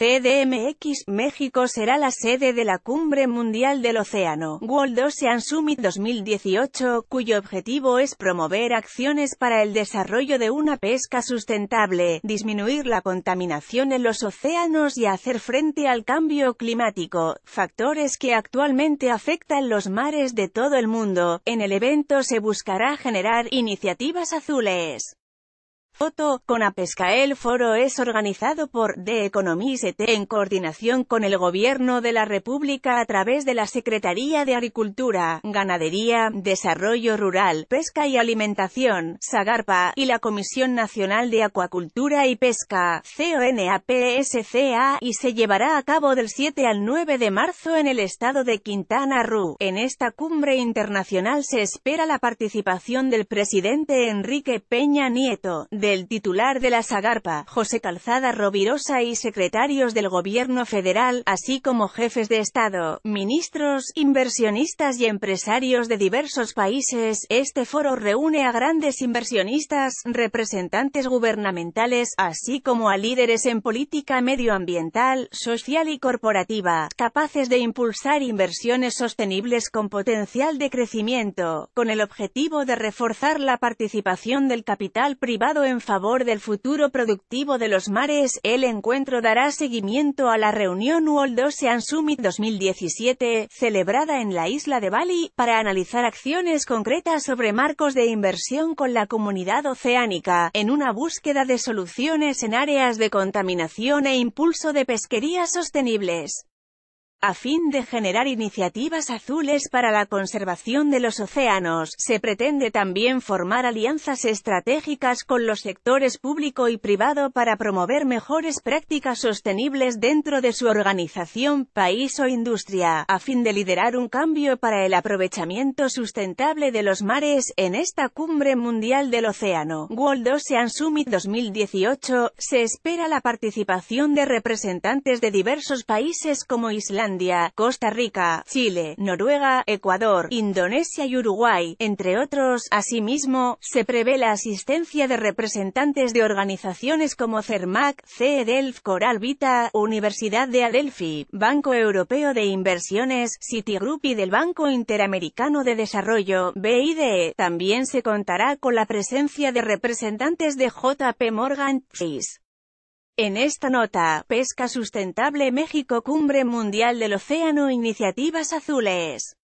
CDMX México será la sede de la Cumbre Mundial del Océano, World Ocean Summit 2018, cuyo objetivo es promover acciones para el desarrollo de una pesca sustentable, disminuir la contaminación en los océanos y hacer frente al cambio climático, factores que actualmente afectan los mares de todo el mundo. En el evento se buscará generar iniciativas azules a pesca El foro es organizado por The Economist en coordinación con el Gobierno de la República a través de la Secretaría de Agricultura, Ganadería, Desarrollo Rural, Pesca y Alimentación, Sagarpa, y la Comisión Nacional de Acuacultura y Pesca, CONAPSCA, y se llevará a cabo del 7 al 9 de marzo en el estado de Quintana Roo. En esta cumbre internacional se espera la participación del presidente Enrique Peña Nieto, de el titular de la Sagarpa, José Calzada Rovirosa y secretarios del gobierno federal, así como jefes de Estado, ministros, inversionistas y empresarios de diversos países. Este foro reúne a grandes inversionistas, representantes gubernamentales, así como a líderes en política medioambiental, social y corporativa, capaces de impulsar inversiones sostenibles con potencial de crecimiento, con el objetivo de reforzar la participación del capital privado en favor del futuro productivo de los mares, el encuentro dará seguimiento a la reunión World Ocean Summit 2017, celebrada en la isla de Bali, para analizar acciones concretas sobre marcos de inversión con la comunidad oceánica, en una búsqueda de soluciones en áreas de contaminación e impulso de pesquerías sostenibles. A fin de generar iniciativas azules para la conservación de los océanos, se pretende también formar alianzas estratégicas con los sectores público y privado para promover mejores prácticas sostenibles dentro de su organización, país o industria, a fin de liderar un cambio para el aprovechamiento sustentable de los mares. En esta Cumbre Mundial del Océano, World Ocean Summit 2018, se espera la participación de representantes de diversos países como Islandia, Costa Rica, Chile, Noruega, Ecuador, Indonesia y Uruguay, entre otros. Asimismo, se prevé la asistencia de representantes de organizaciones como CERMAC, CEDELF, Coral Vita, Universidad de Adelphi, Banco Europeo de Inversiones, Citigroup y del Banco Interamericano de Desarrollo, BID. E. También se contará con la presencia de representantes de JP Morgan Chase. En esta nota, Pesca Sustentable México Cumbre Mundial del Océano Iniciativas Azules.